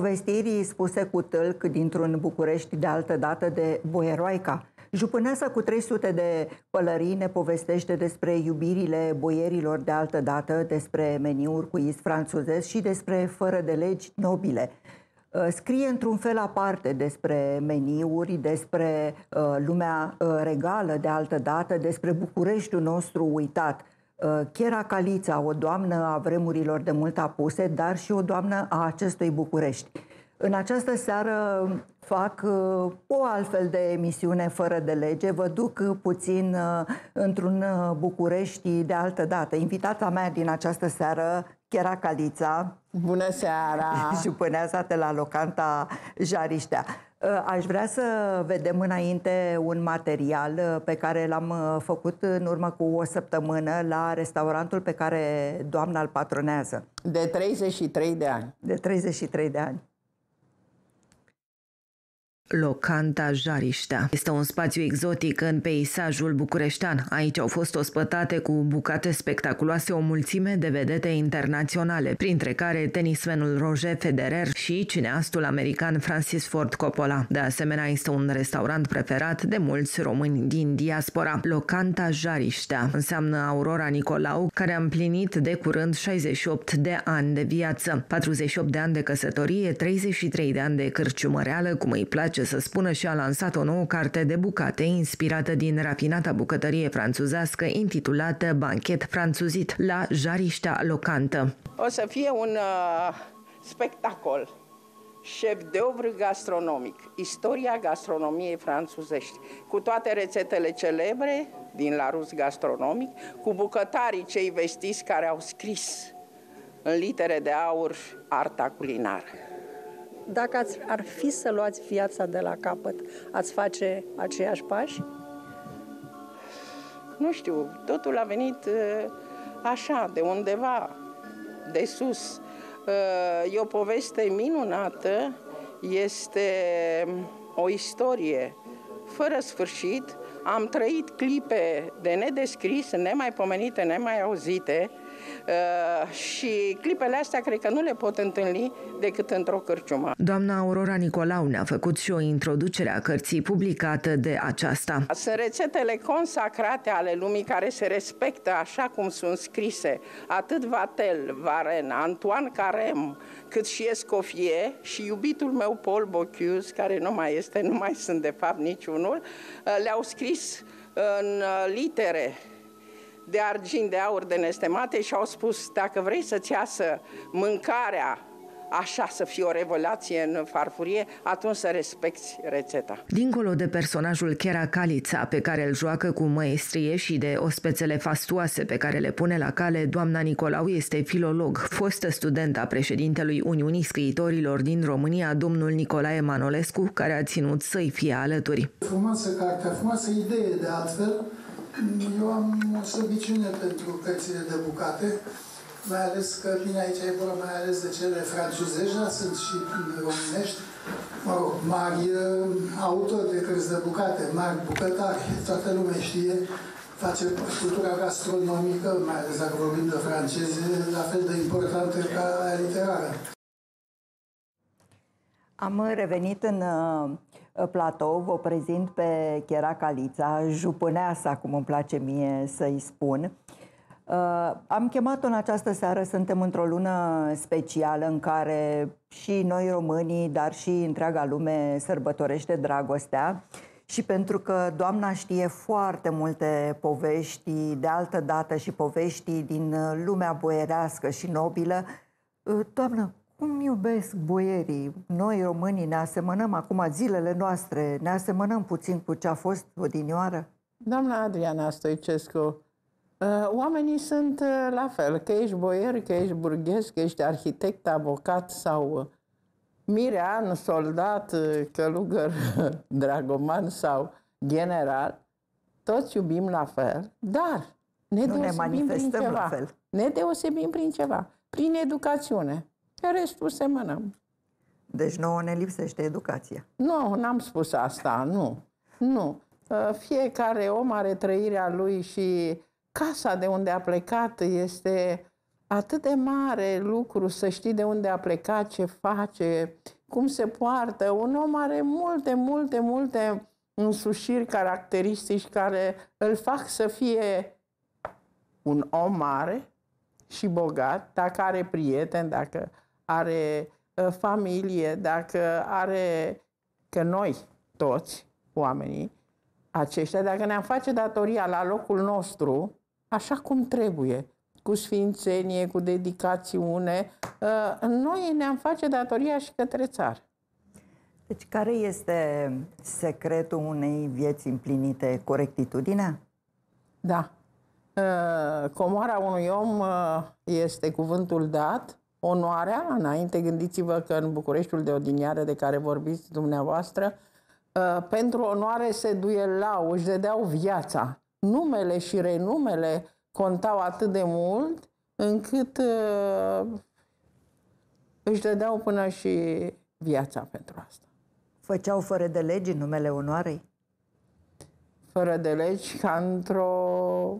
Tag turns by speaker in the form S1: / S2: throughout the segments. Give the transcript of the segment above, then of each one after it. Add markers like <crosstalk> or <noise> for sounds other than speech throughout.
S1: povestirii spuse cu tâlc dintr-un București de altă dată de boieroaica. Jupâneasa cu 300 de pălării ne povestește despre iubirile boierilor de altă dată, despre meniuri cu is franțuzesc și despre fără de legi nobile. Uh, scrie într-un fel aparte despre meniuri, despre uh, lumea uh, regală de altă dată, despre Bucureștiul nostru uitat – Uh, Chiera Calița, o doamnă a vremurilor de mult apuse, dar și o doamnă a acestui București. În această seară fac uh, o altfel de emisiune fără de lege. Vă duc puțin uh, într-un București de altă dată. Invitata mea din această seară, Chiera Calița. Bună seara! <laughs> Și până la locanta Jariștea. Ă, aș vrea să vedem înainte un material ă, pe care l-am ă, făcut în urmă cu o săptămână la restaurantul pe care doamna îl patronează. De 33 de ani. De 33 de ani.
S2: Locanta Jariștea. Este un spațiu exotic în peisajul bucureștean. Aici au fost ospătate cu bucate spectaculoase o mulțime de vedete internaționale, printre care tenismenul Roger Federer și cineastul american Francis Ford Coppola. De asemenea, este un restaurant preferat de mulți români din diaspora. Locanta Jariștea înseamnă Aurora Nicolau, care a împlinit de curând 68 de ani de viață, 48 de ani de căsătorie, 33 de ani de reală, cum îi place ce să spună și a lansat o nouă carte de bucate inspirată din rafinata bucătărie franțuzească intitulată Banchet franțuzit la Jariștea Locantă.
S3: O să fie un uh, spectacol șef de obră gastronomic, istoria gastronomiei franțuzești, cu toate rețetele celebre din la rus gastronomic, cu bucătarii cei vestiți care au scris în litere de aur arta culinară
S1: dacă ați, ar fi să luați viața de la capăt,
S3: ați face aceiași pași? Nu știu, totul a venit uh, așa, de undeva, de sus. Uh, e o poveste minunată, este um, o istorie fără sfârșit. Am trăit clipe de nedescris, nemaipomenite, nemai auzite, Uh, și clipele astea cred că nu le pot întâlni decât într-o cărciumă.
S2: Doamna Aurora Nicolau ne-a făcut și o introducere a cărții publicată de aceasta.
S3: Sunt rețetele consacrate ale lumii care se respectă așa cum sunt scrise atât Vatel, Varen, Antoine Carem, cât și Escofie și iubitul meu Paul Bocuse, care nu mai este, nu mai sunt de fapt niciunul, uh, le-au scris în uh, litere de argint, de aur, de nestemate și au spus, dacă vrei să-ți iasă mâncarea așa să fie o revelație în farfurie, atunci să respecti rețeta.
S2: Dincolo de personajul Chera Calița, pe care îl joacă cu măestrie și de ospețele fastoase pe care le pune la cale, doamna Nicolau este filolog, fostă a președintelui Uniunii Scriitorilor din România, domnul Nicolae Manolescu, care a ținut să-i fie alături. Frumoasă carte, frumoasă idee de altfel, eu am o slăbiciune pentru cărțile de bucate, mai ales că bine aici e vorba mai ales de cele francezești, dar sunt și românești, mă rog, mari uh, autori de cărți de bucate, mari bucătari, toată lumea știe, face cultura gastronomică, mai ales dacă vorbim de franceze, la fel de importantă ca literară.
S1: Am revenit în uh, Ă, platou vă prezint pe Chiera Calița, jupâneasa, cum îmi place mie să-i spun. Ă, am chemat-o în această seară, suntem într-o lună specială în care și noi românii, dar și întreaga lume sărbătorește dragostea și pentru că doamna știe foarte multe povești de altă dată și povești din lumea boierească și nobilă, ă, doamnă, cum iubesc boierii? Noi, românii, ne asemănăm acum zilele noastre, ne asemănăm puțin cu ce a fost odinioară? Doamna Adriana Stoicescu,
S3: uh, oamenii sunt uh, la fel, că ești boier, că ești burghez, că ești arhitect, avocat sau uh, mirean, soldat, călugăr, <laughs> dragoman sau general, toți iubim la fel, dar
S1: ne nu deosebim ne prin ceva. La fel. Ne
S3: deosebim prin ceva, prin educațiune. Pe restul semănăm.
S1: Deci nouă ne lipsește educația. Nu, n-am spus asta, nu.
S3: Nu. Ă, fiecare om are trăirea lui și casa de unde a plecat este atât de mare lucru să știi de unde a plecat, ce face, cum se poartă. Un om are multe, multe, multe însușiri caracteristici care îl fac să fie un om mare și bogat, dacă are prieteni, dacă are uh, familie, dacă are, că noi toți, oamenii aceștia, dacă ne-am face datoria la locul nostru, așa cum trebuie, cu sfințenie, cu dedicațiune, uh, noi ne-am face datoria și către țară.
S1: Deci care este secretul unei vieți împlinite? Corectitudinea? Da.
S3: Uh, comoara unui om este cuvântul dat onoarea înainte. Gândiți-vă că în Bucureștiul de odiniară de care vorbiți dumneavoastră, ă, pentru onoare se duelau, își dădeau viața. Numele și renumele contau atât de mult încât ă, își dădeau până și viața pentru asta.
S1: Făceau fără de legi
S3: numele onoarei? Fără de legi, ca într-o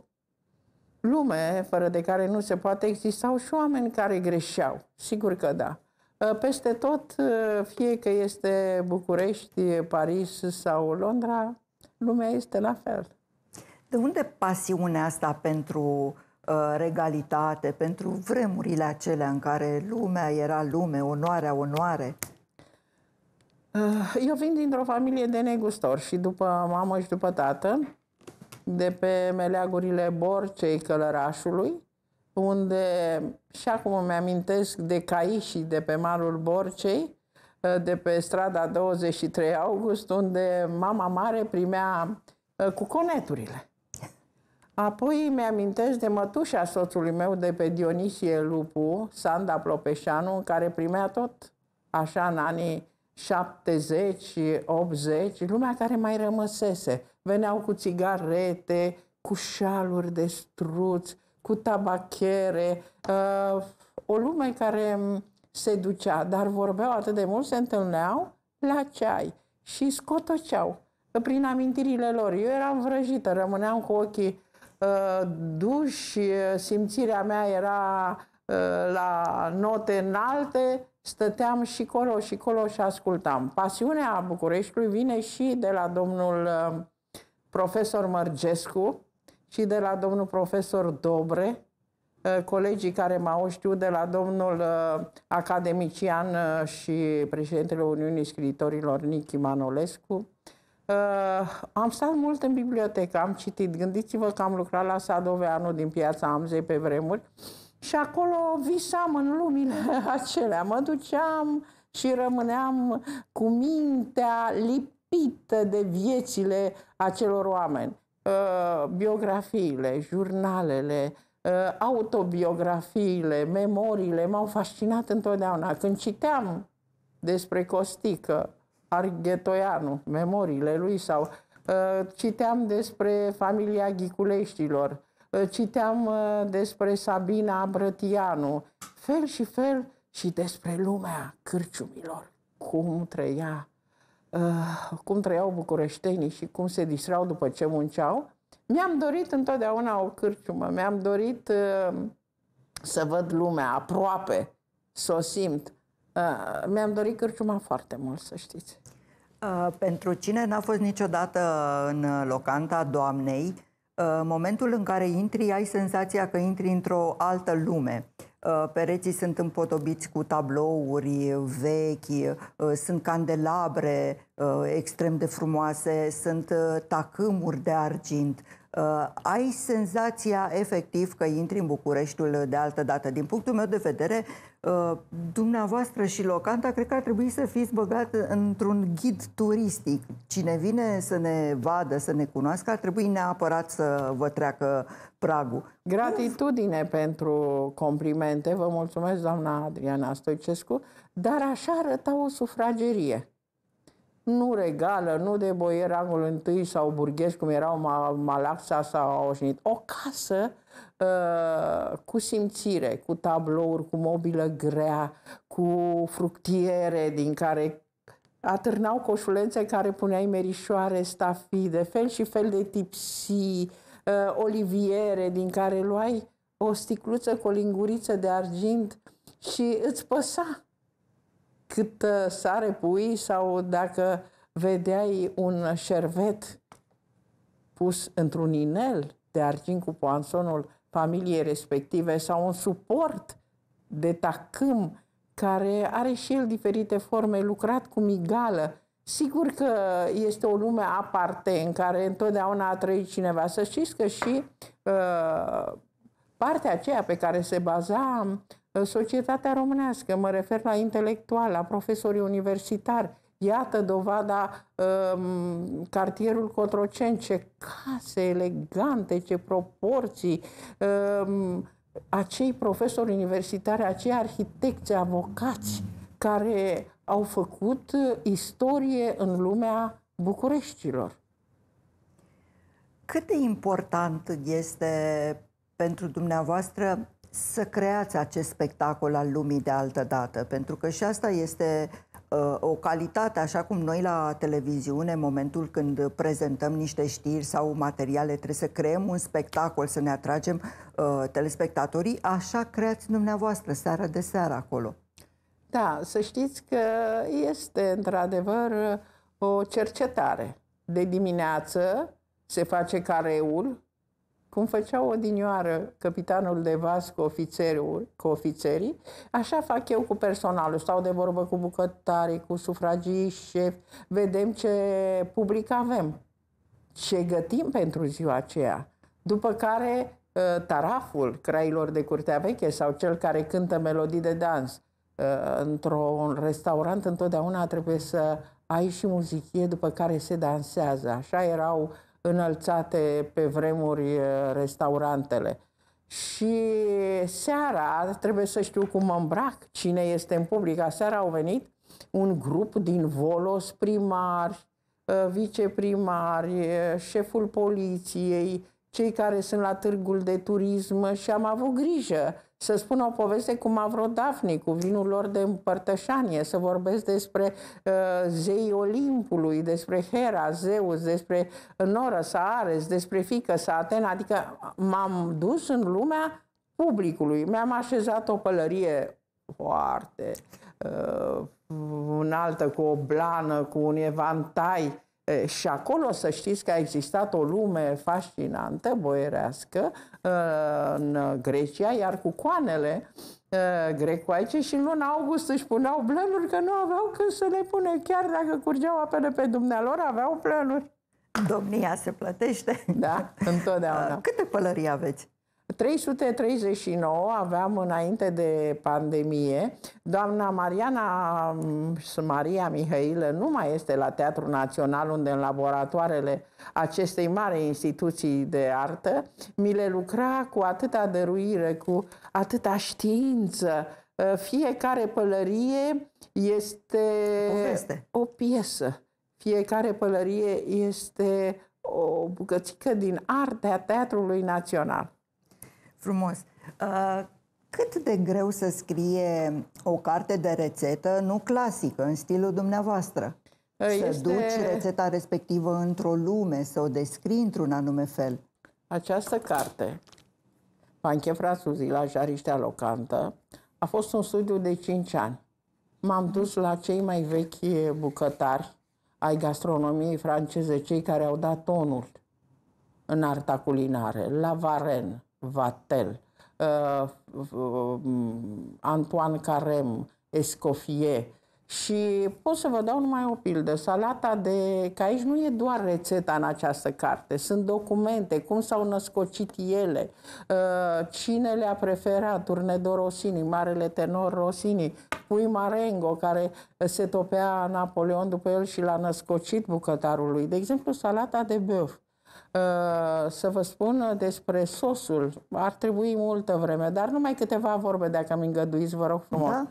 S3: lume fără de care nu se poate exista și oameni care greșeau. Sigur că da. Ă, peste tot, ă, fie că este București, Paris sau Londra, lumea este la fel.
S1: De unde pasiunea asta pentru ă, regalitate, pentru vremurile acelea în care lumea era lume, onoarea onoare?
S3: eu vin dintr-o familie de negustori și după mamă și după tată, de pe meleagurile Borcei Călărașului, unde și acum îmi amintesc de caișii de pe malul Borcei, ă, de pe strada 23 august, unde mama mare primea ă, cu coneturile. Apoi îmi amintesc de mătușa soțului meu de pe Dionisie Lupu, Sanda Plopeșanu, care primea tot așa în anii 70 80, lumea care mai rămăsese veneau cu țigarete, cu șaluri de struț, cu tabachere, uh, o lume care se ducea, dar vorbeau atât de mult, se întâlneau la ceai și scotoceau prin amintirile lor. Eu eram vrăjită, rămâneam cu ochii uh, duși, simțirea mea era uh, la note înalte, stăteam și colo și colo și ascultam. Pasiunea Bucureștiului vine și de la domnul uh, profesor Mărgescu și de la domnul profesor Dobre, uh, colegii care m-au știut de la domnul uh, academician uh, și președintele Uniunii Scriitorilor Nichi Manolescu. Am stat mult în bibliotecă, am citit. Gândiți-vă că am lucrat la Sadoveanu din piața Amzei pe vremuri și acolo visam în lumile <laughs> acelea. Mă duceam și rămâneam cu mintea liptă lipită de viețile acelor oameni. Uh, biografiile, jurnalele, uh, autobiografiile, memoriile m-au fascinat întotdeauna. Când citeam despre Costică, Arghetoianu, memoriile lui sau uh, citeam despre familia Ghiculeștilor, citeam despre Sabina Brătianu, fel și fel și despre lumea cârciumilor, cum trăia Ah, cum trăiau bucureștenii și cum se distrau după ce munceau, mi-am dorit întotdeauna o cârciumă, mi-am dorit ah, să văd lumea aproape, să o simt. Ah, mi-am dorit cârciuma foarte mult, să știți.
S1: pentru cine n-a fost niciodată în locanta doamnei, momentul în care intri ai senzația că intri într-o altă lume. Uh, pereții sunt împodobiți cu tablouri vechi, uh, sunt candelabre uh, extrem de frumoase, sunt tacâmuri de argint. Ai senzația efectiv că intri în Bucureștiul de altă dată. Din punctul meu de vedere, Uh, dumneavoastră și locanta, cred că ar trebui să fiți băgat într-un ghid turistic. Cine vine să ne vadă, să ne cunoască, ar trebui neapărat să vă treacă pragul.
S3: Gratitudine Uf. pentru complimente. Vă mulțumesc, doamna Adriana Stoicescu, dar așa arăta o sufragerie. Nu regală, nu de boier rangul întâi sau burghești, cum erau Malaxa sau Oșnit. O casă Uh, cu simțire, cu tablouri, cu mobilă grea, cu fructiere din care atârnau coșulențe care puneai merișoare, stafide, fel și fel de tipsi, uh, oliviere din care luai o sticluță cu o linguriță de argint și îți păsa cât uh, sare pui sau dacă vedeai un șervet pus într-un inel de argint cu poansonul familiei respective sau un suport de tacâm care are și el diferite forme, lucrat cu migală. Sigur că este o lume aparte în care întotdeauna a trăit cineva. Să știți că și uh, partea aceea pe care se baza uh, societatea românească, mă refer la intelectual, la profesorii universitari, Iată dovada um, cartierul Cotroceni, ce case elegante, ce proporții, um, acei profesori universitari, acei arhitecți, avocați care au făcut istorie în lumea
S1: Bucureștilor. Cât de important este pentru dumneavoastră să creați acest spectacol al lumii de altă dată? Pentru că și asta este Uh, o calitate, așa cum noi la televiziune, în momentul când prezentăm niște știri sau materiale, trebuie să creăm un spectacol, să ne atragem uh, telespectatorii, așa creați dumneavoastră, seara de seară acolo.
S3: Da, să știți că este într-adevăr o cercetare. De dimineață se face careul, cum făcea odinioară capitanul de vas cu, ofițerul, cu ofițerii, așa fac eu cu personalul. Stau de vorbă cu bucătarii, cu sufragii, șef, vedem ce public avem, ce gătim pentru ziua aceea. După care ă, taraful crailor de curtea veche sau cel care cântă melodii de dans ă, într-un restaurant întotdeauna trebuie să ai și muzicie după care se dansează. Așa erau uh, înălțate pe vremuri eh, restaurantele. Și seara trebuie să știu cum mă îmbrac, cine este în public. Seara au venit un grup din Volos, primari, eh, viceprimari, eh, șeful poliției, cei care sunt la târgul de turism și am avut grijă să spună o poveste cum Avrodafni, cu vinul lor de împărtășanie, să vorbesc despre uh, zeii Olimpului, despre Hera, Zeus, despre Noră, Ares, despre Fică, Atena, adică m-am dus în lumea publicului. Mi-am așezat o pălărie foarte uh, înaltă, cu o blană, cu un evantai, și acolo să știți că a existat o lume fascinantă, boierească, în Grecia, iar cu coanele grecoaice și în luna august își puneau blănuri că nu aveau când să le pune. Chiar dacă curgeau apele pe dumnealor, aveau blănuri. Domnia se plătește. Da,
S1: întotdeauna. Câte pălării aveți?
S3: 339 aveam înainte de pandemie. Doamna Mariana mm, Maria Mihailă nu mai este la Teatrul Național, unde în laboratoarele acestei mari instituții de artă mi le lucra cu atâta dăruire, cu atâta știință. Ă, fiecare pălărie este Poveste. o piesă. Fiecare pălărie este o bucățică din artea Teatrului Național.
S1: Frumos. Uh, cât de greu să scrie o carte de rețetă, nu clasică, în stilul dumneavoastră? Uh, este... Să duci rețeta respectivă într-o lume, să o descrii într-un anume fel.
S3: Această carte, Panche Franțuzii la Jariștea Locantă, a fost un studiu de 5 ani. M-am dus la cei mai vechi bucătari ai gastronomiei franceze, cei care au dat tonul în arta culinară, la Varenne, Vatel, uh, uh, uh, Antoine Carem, Escoffier, și pot să vă dau numai o pildă. Salata de... că aici nu e doar rețeta în această carte, sunt documente, cum s-au născocit ele, cine le-a preferat, Turnedor Rossini, Marele Tenor Rossini, Pui Marengo, care se topea Napoleon după el și l-a născocit bucătarului. De exemplu, salata de bœuf Eh, să vă spun despre sosul. Ar trebui multă vreme, dar numai câteva vorbe, dacă îmi îngăduiți, vă rog frumos. Da?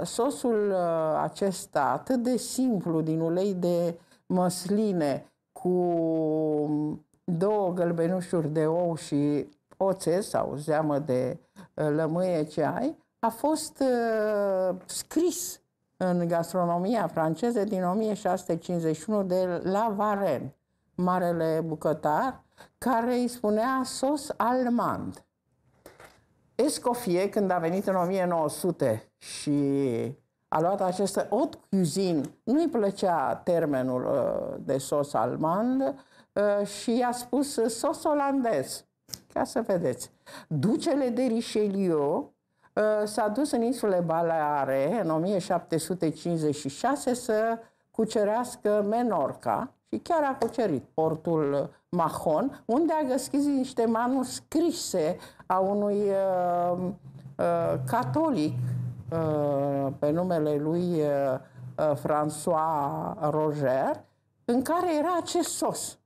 S3: Eh, sosul eh, acesta, atât de simplu, din ulei de măsline, cu două gălbenușuri de ou și oțe sau zeamă de lămâie ce ai, a fost scris în gastronomia franceză din 1651 de La Varenne marele bucătar, care îi spunea sos almand. Escoffier, când a venit în 1900 și a luat aceste hot cuisine, nu-i plăcea termenul uh, de sos almand uh, și i-a spus uh, sos olandez. Ca să vedeți. Ducele de Richelieu s-a dus în insule Baleare în 1756 să cucerească Menorca, și chiar a cucerit portul Mahon, unde a găsit niște manuscrise a unui uh, uh, catolic uh, pe numele lui uh, uh François Roger, în care era acest sos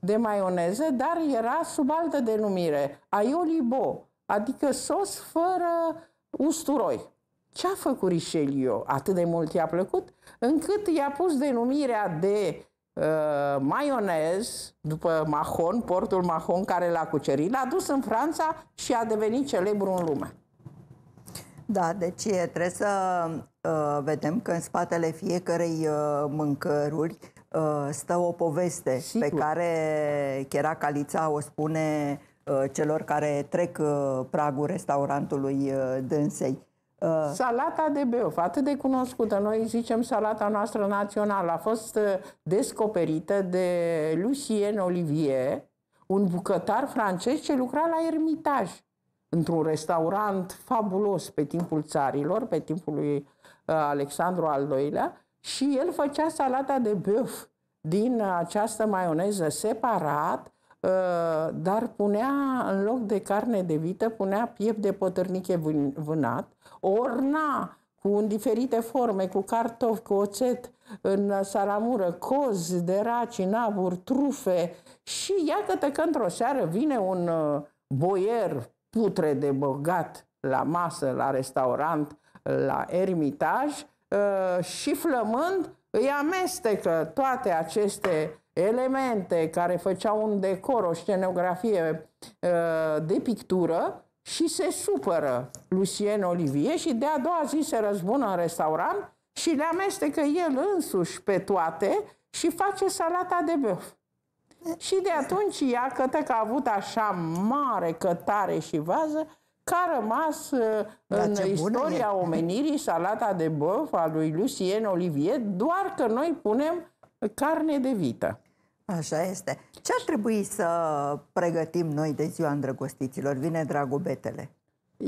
S3: de maioneză, dar era sub altă denumire, aiolibo, adică sos fără usturoi. Ce a făcut Richelieu? Atât de mult i-a plăcut, încât i-a pus denumirea de Uh, maionez, după Mahon, portul Mahon care l-a cucerit, l-a dus în Franța și a devenit celebru în lume.
S1: Da, deci trebuie să uh, vedem că în spatele fiecărei uh, mâncăruri uh, stă o poveste Sigur. pe care Chiera Calița o spune uh, celor care trec uh, pragul restaurantului uh, dânsei. Uh. Salata de
S3: beof, atât de cunoscută. Noi zicem salata noastră națională. A fost uh, descoperită de Lucien Olivier, un bucătar francez ce lucra la Ermitaj, într-un restaurant fabulos pe timpul țarilor, pe timpul lui uh, Alexandru al II-lea, și el făcea salata de beof din această maioneză separat Ă, dar punea, în loc de carne de vită, punea piept de potârniche vânat, orna cu diferite forme, cu cartofi, cu oțet, în salamură, cozi, de raci, navuri, trufe și iată că într-o seară vine un ă, boier putre de bogat la masă, la restaurant, la ermitaj ă, și flămând îi amestecă toate aceste elemente care făceau un decor, o scenografie uh, de pictură și se supără Lucien Olivier și de a doua zi se răzbună în restaurant și le amestecă el însuși pe toate și face salata de băf. Și de atunci ea, cătă că a avut așa mare cătare și vază, că a rămas da, în istoria e. omenirii salata de băf a lui Lucien Olivier, doar că noi punem carne de vită.
S1: Așa este. Ce ar trebui să pregătim noi de ziua îndrăgostiților? Vine dragobetele.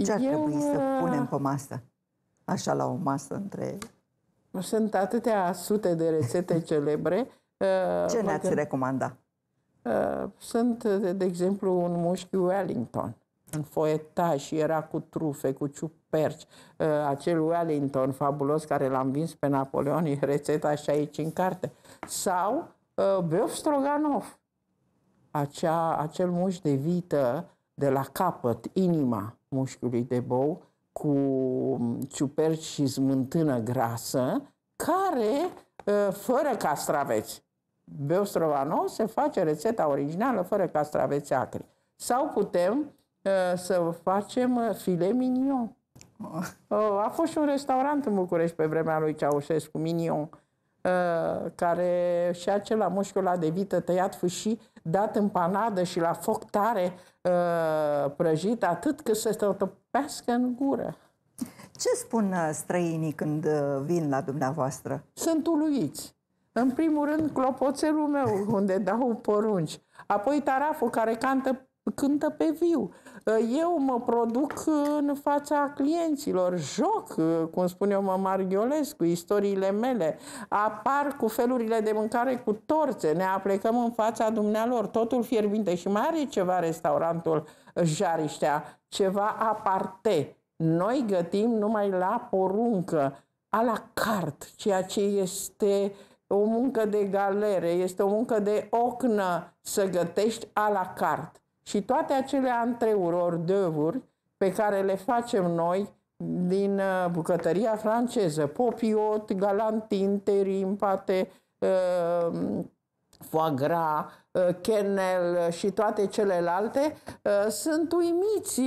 S1: Ce ar Eu... trebui să uh, punem pe masă? Așa la o masă între... Sunt atâtea sute de rețete <laughs> celebre. Uh,
S3: ce ne-ați recomanda? Sunt, de exemplu, un mușchi Wellington în foietaj și era cu trufe, cu ciuperci. Ă, acel Wellington fabulos care l-am vins pe Napoleon, e rețeta așa aici în carte. Sau ă, Beof Stroganov, acea, acel muș de vită de la capăt, inima mușchiului de bou, cu ciuperci și smântână grasă, care, ă, fără castraveți, Beostrovanov se face rețeta originală fără castraveți acri. Sau putem Eh, să facem eh, file minion. Eh, a fost și un restaurant în București pe vremea lui Ceaușescu, minion, care și acela mușchiul de vită tăiat fâșii, dat în panadă și la foc tare prăjit, atât că se topească în gură. Ce spun străinii când vin la dumneavoastră? Sunt uluiți. În primul rând, clopoțelul meu, unde dau porunci. Apoi taraful care cantă, cântă pe viu. Eu mă produc în fața clienților, joc, cum spune mă cu istoriile mele, apar cu felurile de mâncare cu torțe, ne aplecăm în fața dumnealor, totul fierbinte și mai are ceva restaurantul Jariștea, ceva aparte. Noi gătim numai la poruncă, a la cart, ceea ce este o muncă de galere, este o muncă de ocnă să gătești a la cart. Și toate acele antreuri, ordeuri pe care le facem noi din uh, bucătăria franceză, popiot, galantin, terim, pate, uh, foie gras, uh, și toate celelalte, sunt uimiți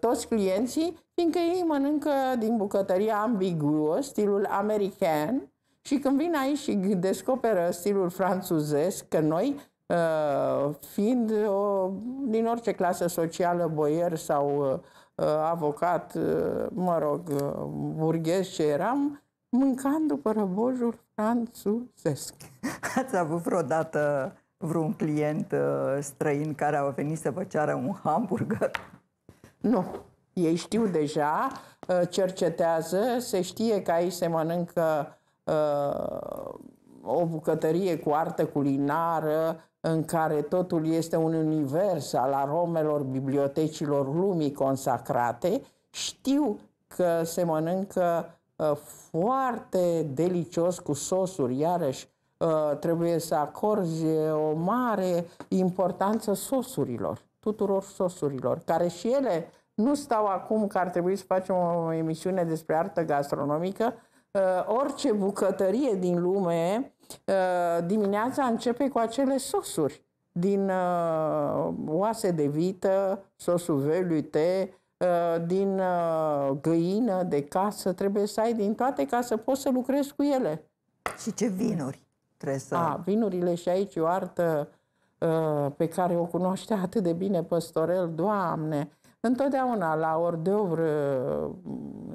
S3: toți clienții, fiindcă ei mănâncă din bucătăria ambiguă, stilul american, și când vin aici și descoperă stilul franțuzesc, că noi Uh, fiind o, uh, din orice clasă socială, boier sau uh, avocat, mă rog, burghez ce eram, mâncam după răbojul franțuzesc.
S1: <laughs> Ați avut vreodată vreun client străin care a venit să vă ceară un hamburger?
S3: Nu. Ei știu deja, cercetează, se știe că aici se mănâncă uh, o bucătărie cu artă culinară în care totul este un univers al aromelor bibliotecilor lumii consacrate, știu că se mănâncă uh, foarte delicios cu sosuri, iarăși uh, trebuie să acorzi uh, o mare importanță sosurilor, tuturor sosurilor, care și ele nu stau acum că ar trebui să facem o emisiune despre artă gastronomică, orice bucătărie din lume Eh, dimineața începe cu acele sosuri din eh, oase de vită, sosul velute, eh, din găină de casă, trebuie să ai din toate ca să poți să lucrezi cu ele. Și ce vinuri trebuie să... A, vinurile și aici o artă pe care o cunoaște atât de bine păstorel, Doamne! Întotdeauna la ori de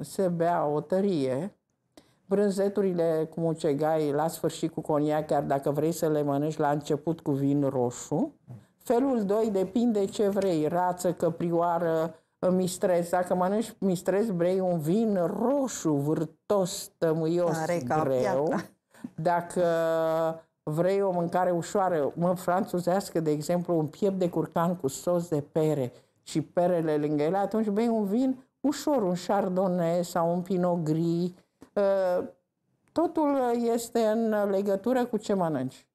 S3: se bea o tărie, Brânzeturile cu mucegai la sfârșit cu coniac, chiar dacă vrei să le mănânci la început cu vin roșu. Felul 2 depinde ce vrei, rață, căprioară, mistrez. Dacă mănânci mistrez, vrei un vin roșu, vârtos, tămâios, Are greu. Iată. Dacă vrei o mâncare ușoară, mă, franțuzească, de exemplu, un piept de curcan cu sos de pere și perele lângă ele, atunci bei un vin ușor, un chardonnay sau un pinot gris,
S1: Ă, totul este în legătură cu ce mănânci.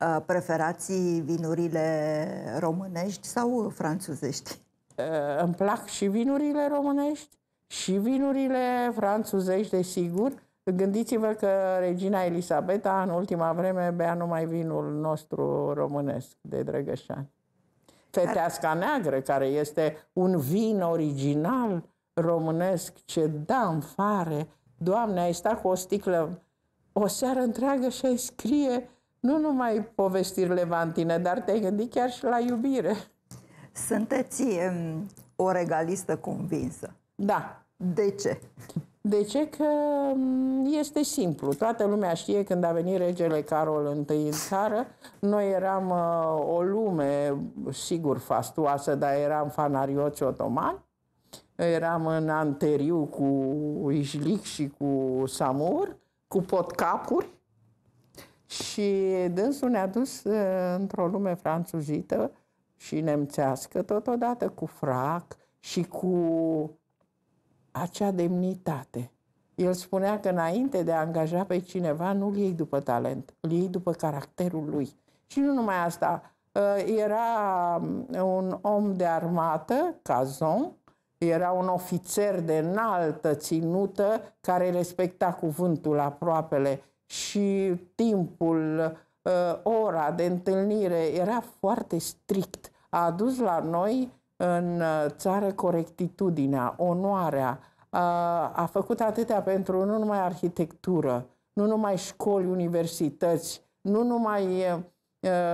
S1: Ă, Preferați vinurile românești sau franțuzești? Ă, îmi plac și vinurile românești și vinurile franțuzești,
S3: desigur. Gândiți-vă că regina Elisabeta în ultima vreme bea numai vinul nostru românesc de Drăgășani. Feteasca neagră, care este un vin original românesc ce da în fare Doamne, ai stat cu o sticlă o seară întreagă și ai scrie nu numai povestiri levantine, dar te-ai gândit chiar și la iubire. Sunteți
S1: o regalistă convinsă. Da. De ce?
S3: De ce? Că este simplu. Toată lumea știe când a venit regele Carol I în țară, noi eram uh, o lume, sigur, fastuoasă, dar eram fanarioți otomani eram în anteriu cu Ijlic și cu Samur, cu potcapuri și dânsul ne-a dus uh, într-o lume franțuzită și nemțească, totodată cu frac și cu acea demnitate. El spunea că înainte de a angaja pe cineva, nu-l iei după talent, îl iei după caracterul lui. Și nu numai asta, uh, era um, un om de armată, Cazon, era un ofițer de înaltă ținută care respecta cuvântul aproapele și timpul, uh, ora de întâlnire era foarte strict. A adus la noi în uh, țară corectitudinea, onoarea, a făcut atâtea pentru nu numai arhitectură, nu numai școli, universități, nu numai uh,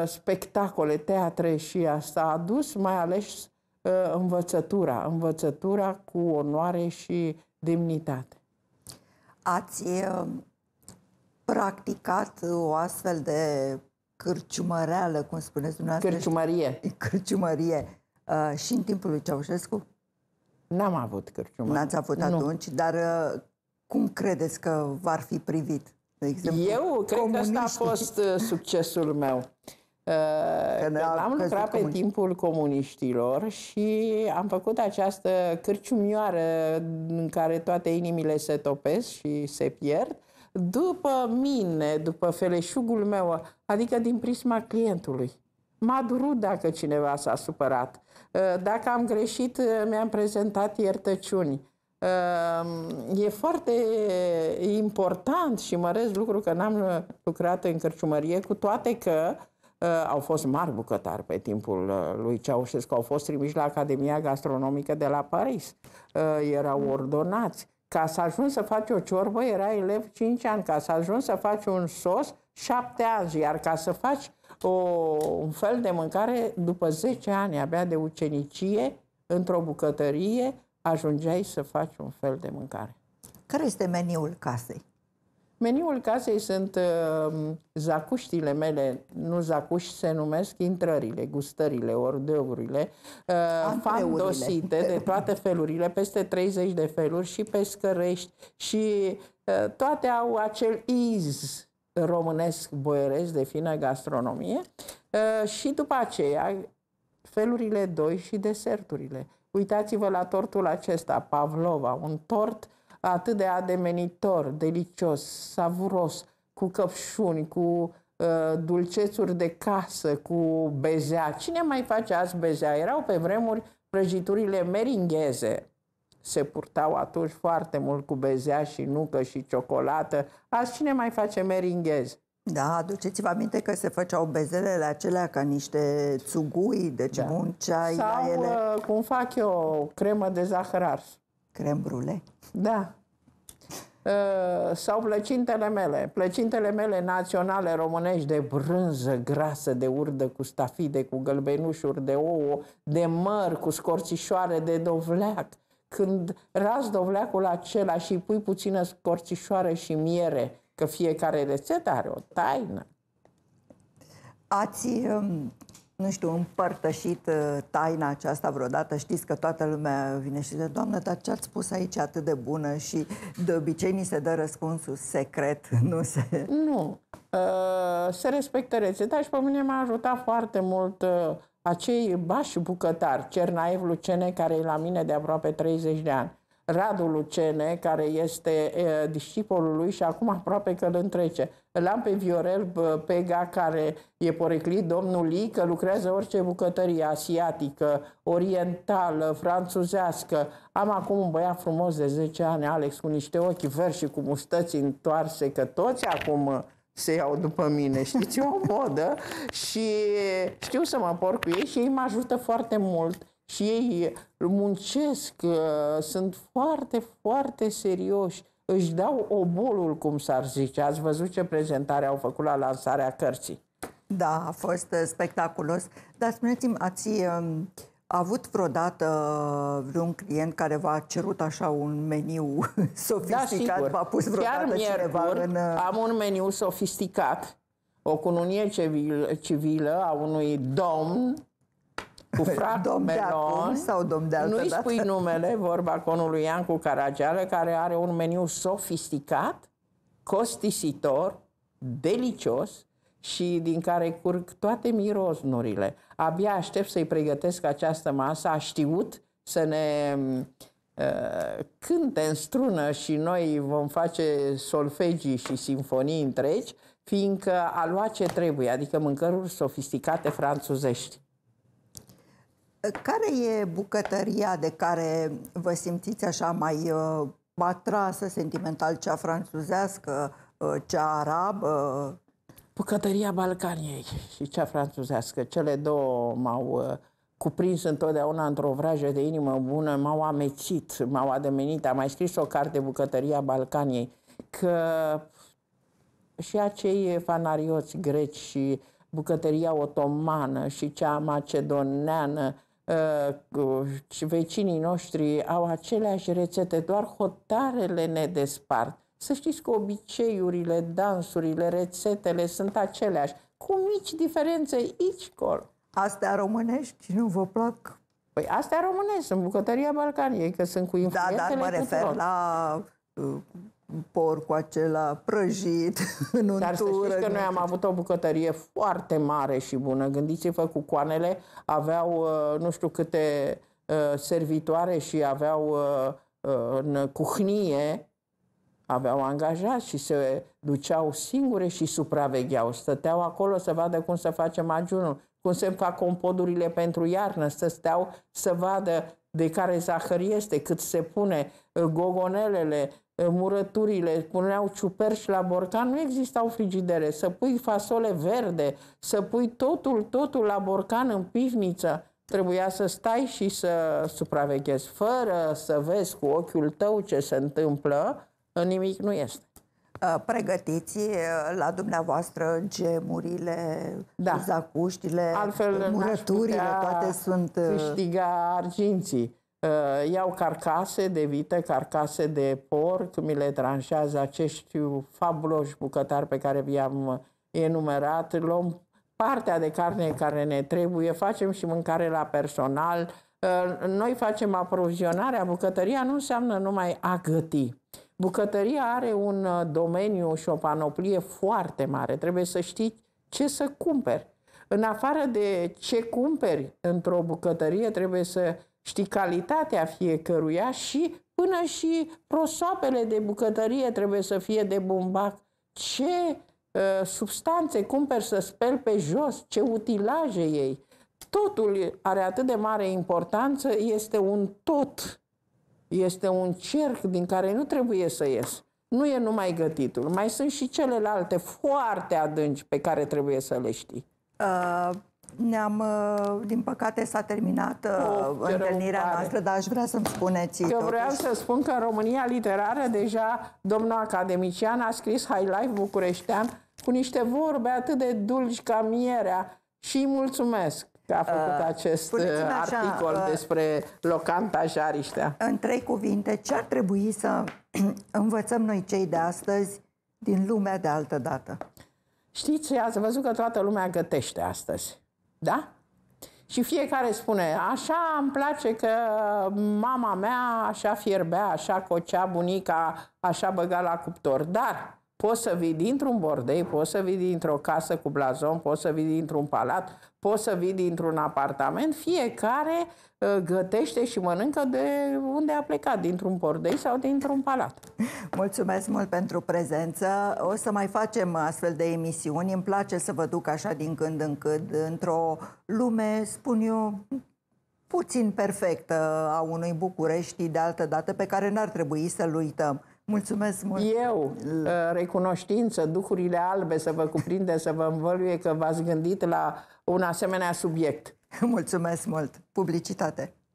S3: spectacole, teatre și asta a adus mai ales Ă, învățătura, învățătura cu onoare și demnitate.
S1: Ați practicat o astfel de cârciumăreală, cum spuneți dumneavoastră? Cârciumărie. Cârciumărie. Ă, și în timpul lui Ceaușescu? N-am avut cârciumă. N-ați avut nu. atunci, dar ă, cum credeți că v-ar fi privit? De exemplu, Eu cred că asta a fost succesul
S3: meu. Că, am lucrat pe comuniști. timpul comuniștilor și am făcut această cârciumioară în care toate inimile se topesc și se pierd după mine, după feleșugul meu, adică din prisma clientului. M-a durut dacă cineva s-a supărat. Uh, dacă am greșit, uh, mi-am prezentat iertăciuni. Uh, e foarte important și măresc lucru că n-am lucrat în cărciumărie, cu toate că Uh, au fost mari bucătari pe timpul uh, lui Ceaușescu, au fost trimiși la Academia Gastronomică de la Paris, uh, erau mm. ordonați. Ca să ajungi să faci o ciorbă, era elev 5 ani. Ca să ajungi să faci un sos, 7 ani. Iar ca să faci o, un fel de mâncare, după 10 ani, abia de ucenicie, într-o bucătărie, ajungeai să faci un fel de mâncare. Care este
S1: meniul casei?
S3: Meniul casei sunt uh, zacuștile mele, nu zacuși se numesc, intrările, gustările, ordeurile, uh, fandosite de toate felurile, peste 30 de feluri și pescărești și uh, toate au acel iz românesc boieresc de fină gastronomie uh, și după aceea felurile doi și deserturile. Uitați-vă la tortul acesta, Pavlova, un tort atât de ademenitor, delicios, savuros, cu căpșuni, cu uh, dulcețuri de casă, cu bezea. Cine mai face azi bezea? Erau pe vremuri prăjiturile meringheze. Se purtau atunci foarte mult cu bezea și nucă
S1: și ciocolată. Azi cine mai face meringheze? Da, aduceți-vă aminte că se făceau bezelele acelea ca niște țugui, deci da. bun ceai Sau, la ele. Uh, cum fac eu, cremă de zahăr ars. Crem brule?
S3: Da. Uh, sau plăcintele mele. Plăcintele mele naționale românești de brânză grasă, de urdă cu stafide, cu gălbenușuri de ouă, de măr, cu scorțișoare de dovleac. Când ras dovleacul acela și pui puțină scorțișoare și miere, că fiecare rețetă are o taină.
S1: Ați um, nu știu, împărtășit uh, taina aceasta vreodată. Știți că toată lumea vine și zice, doamnă, dar ce ați spus aici atât de bună? Și de obicei ni se dă răspunsul secret, <laughs> nu se... Nu,
S3: uh, se respectă rețeta și pe mine m-a ajutat foarte mult uh, acei bași bucătari, Cernaev Lucene, care e la mine de aproape 30 de ani. Radu Lucene, care este uh, discipolul lui și acum aproape că îl întrece. Îl am pe Viorel Pega, care e poreclit domnul Lee, că lucrează orice bucătărie asiatică, orientală, franțuzească. Am acum un băiat frumos de 10 ani, Alex, cu niște ochi verzi și cu mustăți întoarse, că toți acum se iau după mine, știți, e o modă și știu să mă porc cu ei și ei mă ajută foarte mult și ei muncesc, uh, sunt foarte, foarte serioși, își dau obolul, cum s-ar zice. Ați văzut ce prezentare au făcut la lansarea cărții.
S1: Da, a fost uh, spectaculos. Dar spuneți-mi, ați um, avut vreodată vreun client care v-a cerut așa un meniu <laughs> sofisticat? Da, V-a pus vreodată Chiar cineva în... Uh, am un meniu sofisticat, o cununie civilă,
S3: civilă a unui domn cu păi, frate domn acum, sau domn de nu-i dată. numele, vorba conului Iancu Caragiale, care are un meniu sofisticat, costisitor, delicios și din care curg toate mirosnurile. Abia aștept să-i pregătesc această masă, a știut să ne uh, cânte în strună și noi vom face solfegii și simfonii întregi, fiindcă a luat ce trebuie, adică mâncăruri sofisticate franțuzești.
S1: Care e bucătăria de care vă simțiți așa mai uh, atrasă sentimental, cea franțuzească, uh, cea arabă? Bucătăria Balcaniei
S3: și cea franțuzească. Cele două m-au uh, cuprins întotdeauna într-o vrajă de inimă bună, m-au amețit, m-au ademenit. Am mai scris o carte, Bucătăria Balcaniei, că și acei fanarioți greci și bucătăria otomană și cea macedoneană uh, vecinii noștri au aceleași rețete, doar hotarele ne despart. Să știți că obiceiurile, dansurile, rețetele sunt aceleași, cu mici diferențe aici, col. Astea românești nu vă plac? Păi astea românești, sunt bucătăria Balcaniei, că sunt cu da, da, influențele Da, dar mă refer tuturor.
S1: la uh,
S3: porcul acela prăjit <laughs> în untură. Dar să știți că noi am avut o bucătărie foarte mare și bună. Gândiți-vă cu coanele, aveau uh, nu știu câte uh, servitoare și aveau uh, în cuhnie, aveau angajați și se duceau singure și supravegheau. Stăteau acolo să vadă cum să facem ajunul, cum se fac compodurile pentru iarnă, să steau să vadă de care zahăr este, cât se pune, gogonelele, murăturile, puneau ciuperci la borcan, nu existau frigidere. Să pui fasole verde, să pui totul, totul la borcan în pivniță, trebuia să stai și să supraveghezi. Fără să vezi cu ochiul tău ce se întâmplă, nimic nu
S1: este. Pregătiți la dumneavoastră gemurile, da. zacuștile, Altfel murăturile, toate sunt... câștiga arginții.
S3: Ă, iau carcase de vită, carcase de porc, mi le tranșează acești fabuloși bucătari pe care vi-am enumerat, luăm partea de carne care ne trebuie, facem și mâncare la personal, ă, noi facem aprovizionarea, bucătăria nu înseamnă numai a găti. Bucătăria are un ă, domeniu și o panoplie foarte mare. Trebuie să știi ce să cumperi. În afară de ce cumperi într-o bucătărie, trebuie să știi, calitatea fiecăruia și până și prosoapele de bucătărie trebuie să fie de bumbac. Ce uh, substanțe cumperi să speli pe jos, ce utilaje ei. Totul are atât de mare importanță, este un tot, este un cerc din care nu trebuie să ies. Nu e numai gătitul, mai sunt și celelalte foarte adânci pe care trebuie să le știi.
S1: Uh ne-am, uh, din păcate s-a terminat uh, oh, întâlnirea noastră, dar aș vrea să-mi spuneți Eu totuși. vreau să spun că în România Literară deja domnul
S3: academician a scris High Life Bucureștean cu niște vorbe atât de dulci ca mierea și îi mulțumesc că a făcut uh, acest uh, așa, articol uh, despre
S1: locanta jariștea. În trei cuvinte, ce ar trebui să <clears throat> învățăm noi cei de astăzi din lumea de altă dată?
S3: Știți, ați văzut că toată lumea gătește astăzi. Da? Și fiecare spune, așa îmi place că mama mea așa fierbea, așa cocea bunica, așa băga la cuptor. Dar Poți să vii dintr-un bordei, poți să vii dintr-o casă cu blazon, poți să vii dintr-un palat, poți să vii dintr-un apartament. Fiecare uh, gătește
S1: și mănâncă de unde a plecat, dintr-un bordei sau dintr-un palat. Mulțumesc mult pentru prezență. O să mai facem astfel de emisiuni. Îmi place să vă duc așa din când în când într-o lume, spun eu, puțin perfectă a unui București de altă dată pe care n-ar trebui să-l uităm. Mulțumesc mult!
S3: Eu, uh, recunoștință, duhurile albe să vă cuprinde, să vă învăluie că v-ați gândit
S1: la un asemenea subiect. <laughs> Mulțumesc mult! Publicitate!